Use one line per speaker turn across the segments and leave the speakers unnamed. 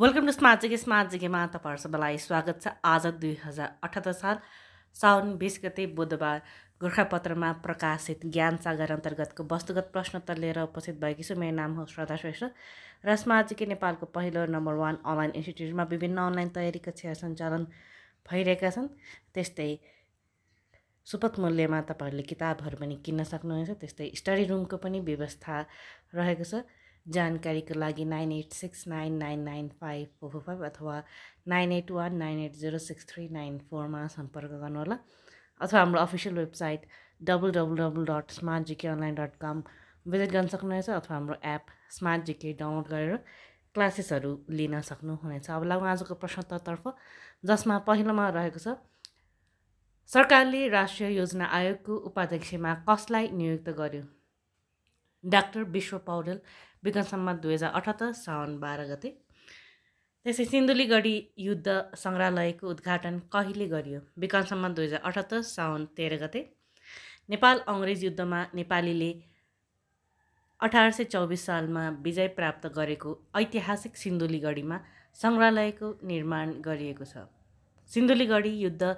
welcome to smart GK smart जिकेमा तपाईँहरू सबैलाई स्वागत छ आज दुई हजार अठहत्तर साल साउन बिस गते बुधबार गोर्खापत्रमा प्रकाशित ज्ञान सागर अन्तर्गतको वस्तुगत प्रश्नोत्तर लिएर उपस्थित भएकी छु मेरो नाम हो श्रद्धा श्रेष्ठ र स्मार्ट जिके नेपालको पहिलो नम्बर वान अनलाइन इन्स्टिट्युटमा विभिन्न अनलाइन तयारी कक्षा सञ्चालन भइरहेका छन् त्यस्तै सुपथ मूल्यमा तपाईँहरूले किताबहरू पनि किन्न सक्नुहुनेछ त्यस्तै स्टडी रुमको पनि व्यवस्था रहेको छ जानकारीको लागि nine eight six nine nine nine five four four five अथवा nine eight one nine eight zero six three nine फोरमा सम्पर्क गर्नुहोला अथवा हाम्रो official website W W W dot smart GK online dot com visit गर्न सक्नुहुनेछ अथवा हाम्रो एप स्मार्ट जिके डाउनलोड गरेर क्लासेसहरू लिन सक्नुहुनेछ अब लागौँ आजको प्रश्नोत्तरतर्फ जसमा पहिलोमा रहेको छ सरकारले राष्ट्रिय योजना आयोगको उपाध्यक्षमा कसलाई नियुक्त गर्यो डाक्टर विश्व पौडेल विक्रम दुई हजार अठहत्तर साउन बाह्र गते त्यसै सिन्धुलीगढी युद्ध सङ्ग्रहालयको उद्घाटन कहिले गरियो विक्रम दुई हजार अठहत्तर साउन तेह्र गते नेपाल अङ्ग्रेज युद्धमा नेपालीले अठार सय चौबिस सालमा विजय प्राप्त गरेको ऐतिहासिक सिन्धुलीगढीमा सङ्ग्रहालयको निर्माण गरिएको छ सिन्धुलीगढी युद्ध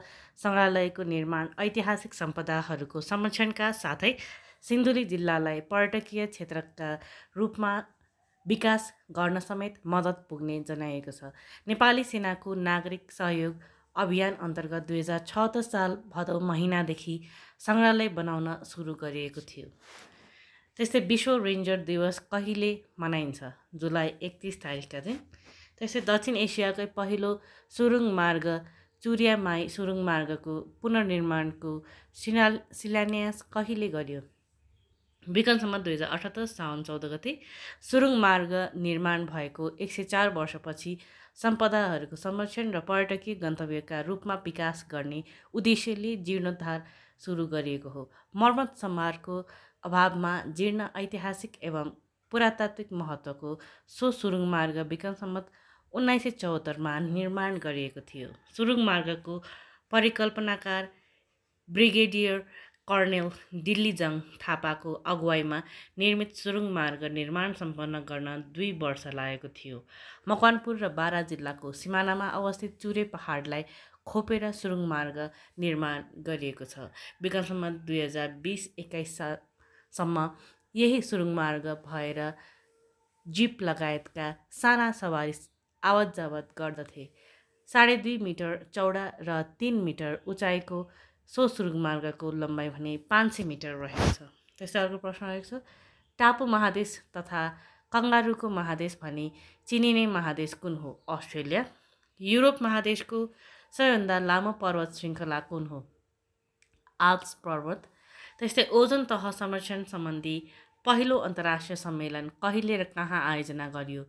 सङ्ग्रहालयको निर्माण ऐतिहासिक सम्पदाहरूको संरक्षणका साथै सिन्धुली जिल्लालाई पर्यटकीय क्षेत्रका रूपमा विकास गर्न समेत मद्दत पुग्ने जनाएको छ नेपाली सेनाको नागरिक सहयोग अभियान अन्तर्गत दुई हजार छत्तर साल भदौ महिनादेखि सङ्ग्रहालय बनाउन सुरु गरिएको थियो त्यस्तै विश्व रेन्जर दिवस कहिले मनाइन्छ जुलाई एकतिस तारिकका दिन त्यस्तै दक्षिण एसियाकै पहिलो सुरुङ मार्ग चुरियामाई सुरुङ मार्गको पुनर्निर्माणको सिना शिलान्यास कहिले गरियो विक्रमसम्म दुई हजार अठहत्तर साउन चौध गते सुरुङ मार्ग निर्माण भएको एक सय चार वर्षपछि सम्पदाहरूको संरक्षण र पर्यटकीय गन्तव्यका रूपमा विकास गर्ने उद्देश्यले जीर्णोद्धार सुरु गरिएको हो मर्मत सम्हारको अभावमा जीर्ण ऐतिहासिक एवं पुरातात्विक महत्त्वको सो सुरुङ मार्ग विक्रम सम्मत उन्नाइस सय चौहत्तरमा निर्माण गरिएको थियो सुरुङ मार्गको परिकल्पनाकार ब्रिगेडियर कर्णेल दिल्लीजङ थापाको अगुवाईमा निर्मित सुरुङ मार्ग निर्माण सम्पन्न गर्न दुई वर्ष लागेको थियो मकवानपुर र बारा जिल्लाको सिमानामा अवस्थित चुरे पहाडलाई खोपेर सुरुङ मार्ग निर्माण गरिएको छ विकाससम्म दुई हजार बिस एक्काइस सालसम्म यही सुरुङ मार्ग भएर जिप लगायतका साना सवारी आवत जावत गर्दथे साढे दुई मिटर चौडा र तिन मिटर उचाइको सो सुरुङ मार्गको लम्बाइ भने पाँच सय मिटर रहेको छ त्यस्तै अर्को प्रश्न रहेको छ टापु महादेश तथा कङ्गारुको महादेश भने चिनिने महादेश कुन हो अस्ट्रेलिया युरोप महादेशको सबैभन्दा लामो पर्वत श्रृङ्खला कुन हो आल्प्स पर्वत त्यस्तै ओजन तह संरक्षण सम्बन्धी पहिलो अन्तर्राष्ट्रिय सम्मेलन कहिले र कहाँ आयोजना गरियो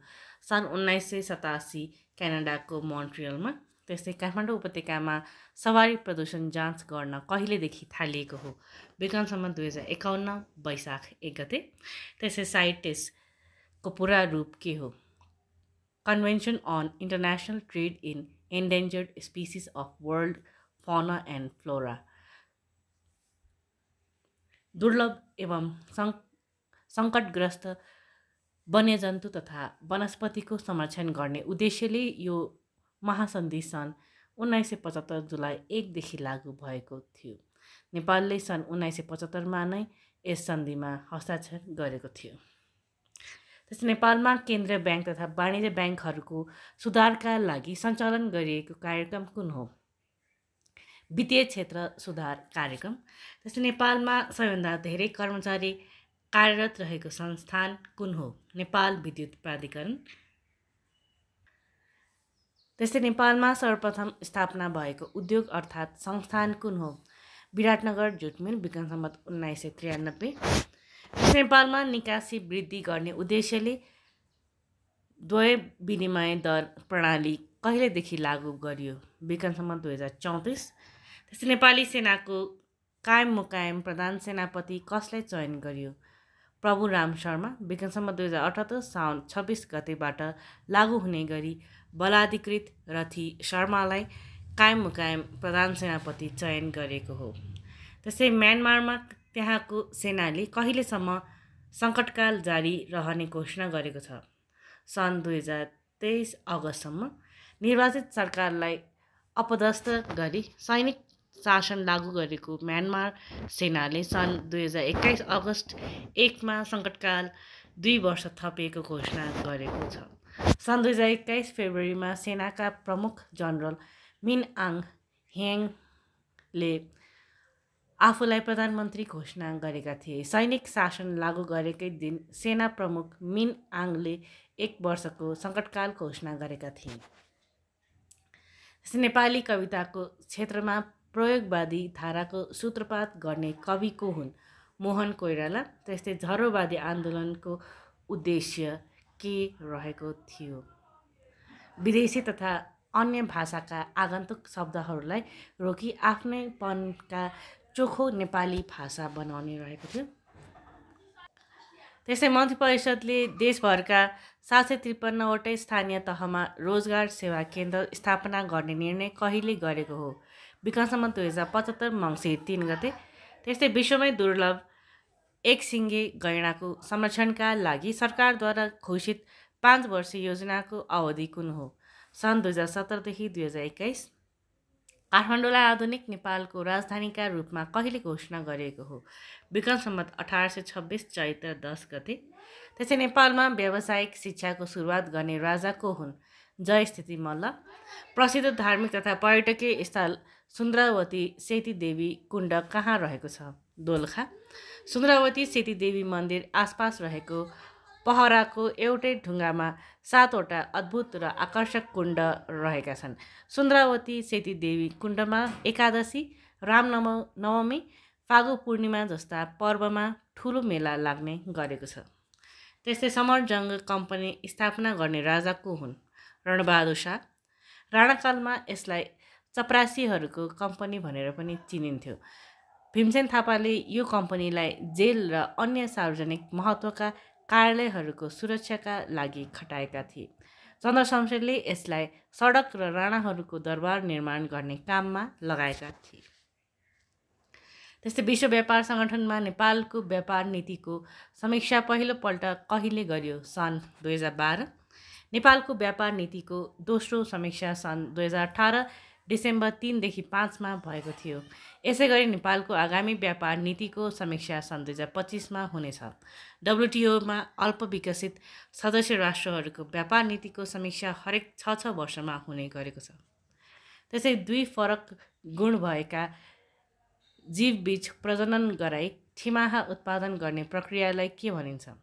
सन् उन्नाइस सय सतासी क्यानाडाको मोन्ट्रियलमा त्यस्तै काठमाडौँ उपत्यकामा सवारी प्रदूषण जाँच गर्न कहिलेदेखि थालिएको हो विक्रमसम्म दुई हजार एकाउन्न वैशाख एक गते त्यसै साइटेसको पुरा रूप के हो convention on international trade in endangered species of world fauna and flora दुर्लभ एवं सङ् सङ्कटग्रस्त वन्यजन्तु तथा वनस्पतिको संरक्षण गर्ने उद्देश्यले यो महासन्धि सन् उन्नाइस सय पचहत्तर जुलाई एकदेखि लागू भएको थियो नेपालले सन् उन्नाइस सय पचहत्तरमा नै यस सन्धिमा हस्ताक्षर गरेको थियो त्यस्तै नेपालमा केन्द्रीय ब्याङ्क तथा वाणिज्य ब्याङ्कहरूको सुधारका लागि सञ्चालन गरिएको कार्यक्रम कुन हो वित्तीय क्षेत्र सुधार कार्यक्रम त्यस्तै नेपालमा सबैभन्दा धेरै कर्मचारी कार्यरत रहेको संस्थान कुन हो नेपाल विद्युत प्राधिकरण त्यस्तै नेपालमा सर्वप्रथम स्थापना भएको उद्योग अर्थात् संस्थान कुन हो विराटनगर जुटमिल मिल विक्रम उन्नाइस सय त्रियानब्बे नेपालमा निकासी वृद्धि गर्ने उद्देश्यले द्वय विनिमय दर प्रणाली कहिलेदेखि लागू गरियो विक्रमसम्म दुई हजार चौतिस त्यस्तै नेपाली सेनाको कायम मुकायम प्रधान सेनापति कसलाई चयन गरियो प्रभु राम शर्मा विक्रमसम्म दुई हजार अठहत्तर साउन छब्बिस गतेबाट लागू हुने गरी बलाधिकृत रथी शर्मालाई कायम मुकायम प्रधान सेनापति चयन गरेको हो त्यसै म्यानमारमा त्यहाँको सेनाले कहिलेसम्म सङ्कटकाल जारी रहने घोषणा गरेको छ सन् दुई हजार तेइस अगस्तसम्म निर्वाचित सरकारलाई अपदस्थ गरी सैनिक शासन लागू गरेको म्यानमार सेनाले सन् दुई हजार एक्काइस अगस्त एकमा सङ्कटकाल दुई वर्ष थपिएको घोषणा गरेको छ सन् दुई हजार एक्काइस फेब्रुअरीमा सेनाका प्रमुख जनरल मिन आङ ह्याङले आफूलाई प्रधानमन्त्री घोषणा गरेका थिए सैनिक शासन लागू गरेकै दिन सेना प्रमुख मिन आङले एक वर्षको सङ्कटकाल घोषणा गरेका थिए नेपाली कविताको क्षेत्रमा प्रयोगवादी धाराको सूत्रपात गर्ने कविको हुन् मोहन कोइराला त्यस्तै झरोवादी आन्दोलनको उद्देश्य के रहेको थियो विदेशी तथा अन्य भाषाका आगन्तुक शब्दहरूलाई रोकी आफ्नैपनका चोखो नेपाली भाषा बनाउने रहेको थियो त्यस्तै मन्त्री परिषदले देशभरका सात सय त्रिपन्नवटै स्थानीय तहमा रोजगार सेवा केन्द्र स्थापना गर्ने निर्णय कहिले गरेको हो विकाससम्म दुई हजार पचहत्तर मङ्सिर तिन गते त्यस्तै विश्वमै दुर्लभ एक सिङ्गे गैँडाको संरक्षणका लागि सरकारद्वारा घोषित पाँच वर्षीय योजनाको अवधि कुन हो सन् दुई हजार सत्रदेखि दुई हजार एक्काइस काठमाडौँलाई आधुनिक नेपालको राजधानीका रूपमा कहिले घोषणा गरिएको हो विक्रम सम्मत अठार सय छब्बिस चैत्र दस गते त्यसै नेपालमा व्यावसायिक शिक्षाको सुरुवात गर्ने राजा को हुन् जयस्थिति मल्ल प्रसिद्ध धार्मिक तथा पर्यटकीय स्थल सुन्दरावती सेती देवी कुण्ड कहाँ रहेको छ दोलखा सुन्द्रावती सेतीदेवी मन्दिर आसपास रहेको पहराको एउटै ढुङ्गामा सातवटा अद्भुत र आकर्षक कुण्ड रहेका छन् सुन्द्रावती सेतीदेवी कुण्डमा एकादशी रामनव नवमी फागु पूर्णिमा जस्ता पर्वमा ठुलो मेला लाग्ने गरेको छ त्यस्तै समरजङ्ग कम्पनी स्थापना गर्ने राजा को हुन् रणबहादुर शाह राणाकालमा यसलाई चपरासीहरूको कम्पनी भनेर पनि चिनिन्थ्यो भीमसेन थापाले यो कम्पनीलाई जेल र अन्य सार्वजनिक महत्त्वका कार्यालयहरूको सुरक्षाका लागि खटाएका थिए चन्द्र शमशेरले यसलाई सडक र राणाहरूको दरबार निर्माण गर्ने काममा लगाएका थिए त्यस्तै विश्व व्यापार सङ्गठनमा नेपालको व्यापार नीतिको समीक्षा पहिलोपल्ट कहिले गरियो सन् दुई हजार बाह्र नेपालको व्यापार नीतिको दोस्रो समीक्षा सन् दुई हजार अठार डिसेम्बर तिनदेखि पाँचमा भएको थियो यसै गरी नेपालको आगामी व्यापार नीतिको समीक्षा सन् दुई हजार पच्चिसमा हुनेछ डब्लुटिओमा अल्प विकसित सदस्य राष्ट्रहरूको व्यापार नीतिको समीक्षा हरेक छ छ वर्षमा हुने गरेको छ त्यसै दुई फरक गुण भएका जीवबीज प्रजनन गराई ठिमाहा उत्पादन गर्ने प्रक्रियालाई के भनिन्छ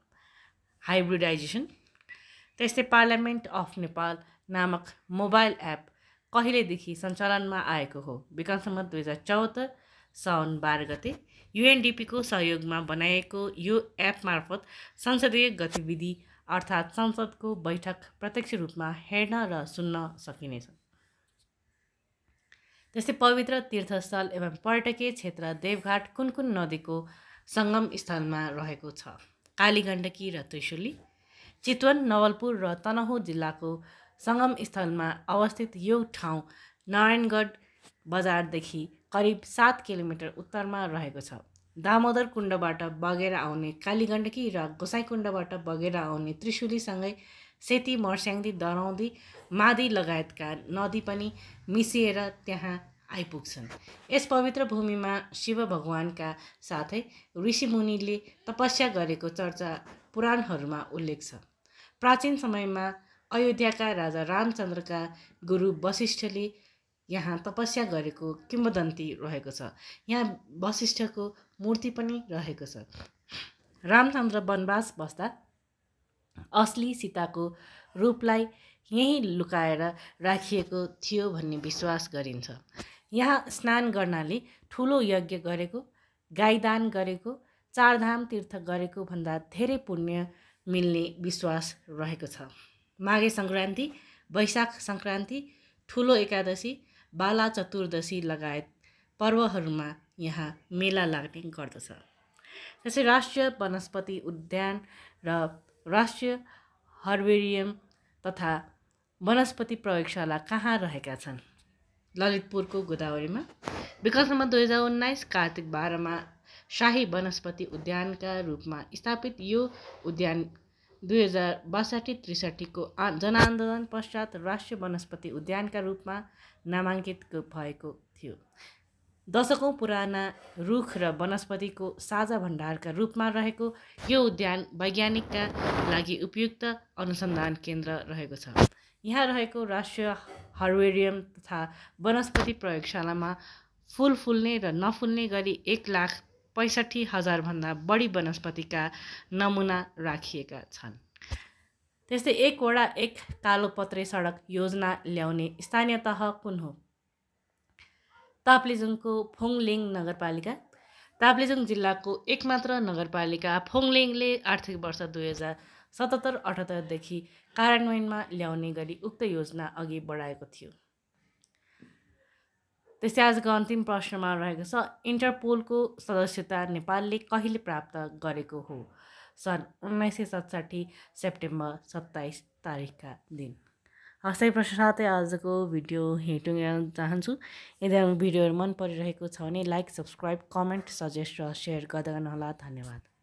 हाइब्रिडाइजेसन त्यस्तै पार्लियामेन्ट अफ नेपाल नामक मोबाइल एप कहिलेदेखि सञ्चालनमा आएको हो विक्रमसम्म दुई हजार चौध साउन बाह्र गते युएनडिपीको सहयोगमा बनाएको यो एप मार्फत संसदीय गतिविधि अर्थात् संसदको बैठक प्रत्यक्ष रूपमा हेर्न र सुन्न सकिनेछ त्यस्तै पवित्र तीर्थस्थल एवं पर्यटकीय क्षेत्र देवघाट कुन कुन नदीको सङ्गम स्थलमा रहेको छ कालीगण्डकी र त्रिशुली चितवन नवलपुर र तनहु जिल्लाको सङ्गम स्थलमा अवस्थित यो ठाउँ नारायणगढ बजारदेखि करिब सात किलोमिटर उत्तरमा रहेको छ दामोदर कुण्डबाट बगेर आउने कालीगण्डकी र गोसाई कुण्डबाट बगेर आउने त्रिशुलीसँगै सेती मर्स्याङ्दी दराउँदी मादी लगायतका नदी पनि मिसिएर त्यहाँ आइपुग्छन् यस पवित्र भूमिमा शिव भगवानका साथै ऋषिमुनिले तपस्या गरेको चर्चा पुराणहरूमा उल्लेख छ प्राचीन समयमा अयोध्याका राजा रामचन्द्रका गुरु वशिष्ठले यहाँ तपस्या गरेको किम्बदन्ती रहेको छ यहाँ वशिष्ठको मूर्ति पनि रहेको छ रामचन्द्र वनवास बस्दा असली सीताको रूपलाई यहीँ लुकाएर राखिएको थियो भन्ने विश्वास गरिन्छ यहाँ स्नान गर्नाले ठुलो यज्ञ गरेको गाईदान गरेको चारधाम तीर्थ गरेको भन्दा धेरै पुण्य मिल्ने विश्वास रहेको छ माघे सङ्क्रान्ति वैशाख सङ्क्रान्ति ठुलो एकादशी बाला चतुर्दशी लगायत पर्वहरूमा यहाँ मेला लाग्ने गर्दछ त्यसै राष्ट्रिय वनस्पति उद्यान र राष्ट्रिय हर्बेरियम तथा वनस्पति प्रयोगशाला कहाँ रहेका छन् ललितपुरको गोदावरीमा विकल्प नम्बर दुई हजार उन्नाइस कार्तिक बाह्रमा शाही वनस्पति उद्यानका रूपमा स्थापित यो उद्यान दुई हजार बासठी त्रिसठीको जनआन्दोलन पश्चात राष्ट्रिय वनस्पति उद्यानका रूपमा नामाङ्कित भएको थियो दशकौँ पुराना रुख र वनस्पतिको साझा भण्डारका रूपमा रहेको यो उद्यान वैज्ञानिकका लागि उपयुक्त अनुसन्धान केन्द्र रहेको छ यहाँ रहेको राष्ट्रिय हर्वेरियम तथा वनस्पति प्रयोगशालामा फुल फुल्ने र नफुल्ने गरी एक लाख पैँसठी हजारभन्दा बढी वनस्पतिका नमुना राखिएका छन् त्यस्तै एकवटा एक कालो पत्रे सडक योजना ल्याउने स्थानीय तह कुन हो ताप्लेजुङको फोङलिङ नगरपालिका ताप्लेजुङ जिल्लाको एकमात्र नगरपालिका फोङलिङले आर्थिक वर्ष दुई हजार सतहत्तर अठहत्तरदेखि कार्यान्वयनमा ल्याउने गरी उक्त योजना अघि बढाएको थियो त्यस्तै आजको अन्तिम प्रश्नमा रहेको छ इन्टरपोलको सदस्यता नेपालले कहिले प्राप्त गरेको हो सन् उन्नाइस सय सत्साठी सेप्टेम्बर सत्ताइस तारिकका दिन हस्तै प्रश्न साथै आजको भिडियो हेटुङ चाहन्छु यदि हाम्रो भिडियोहरू मन परिरहेको छ भने लाइक सब्सक्राइब कमेन्ट सजेस्ट र सेयर गर्दै गर्नुहोला धन्यवाद